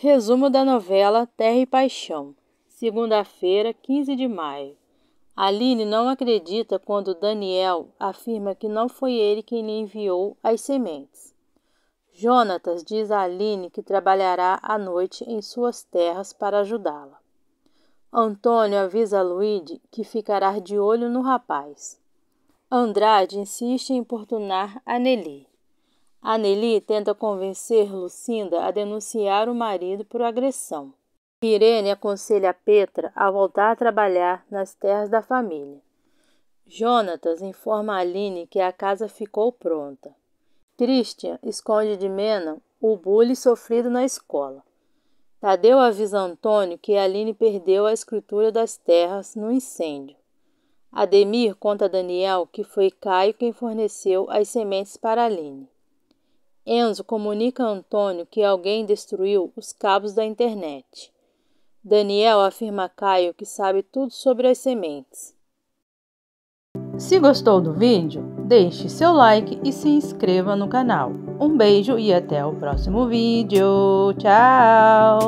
Resumo da novela Terra e Paixão, segunda-feira, 15 de maio. Aline não acredita quando Daniel afirma que não foi ele quem lhe enviou as sementes. Jonatas diz a Aline que trabalhará à noite em suas terras para ajudá-la. Antônio avisa Luíde que ficará de olho no rapaz. Andrade insiste em importunar a Nelly. Anneli tenta convencer Lucinda a denunciar o marido por agressão. Irene aconselha Petra a voltar a trabalhar nas terras da família. Jonatas informa a Aline que a casa ficou pronta. Christian esconde de Mena o bullying sofrido na escola. Tadeu avisa Antônio que Aline perdeu a escritura das terras no incêndio. Ademir conta a Daniel que foi Caio quem forneceu as sementes para Aline. Enzo comunica a Antônio que alguém destruiu os cabos da internet. Daniel afirma a Caio que sabe tudo sobre as sementes. Se gostou do vídeo, deixe seu like e se inscreva no canal. Um beijo e até o próximo vídeo. Tchau!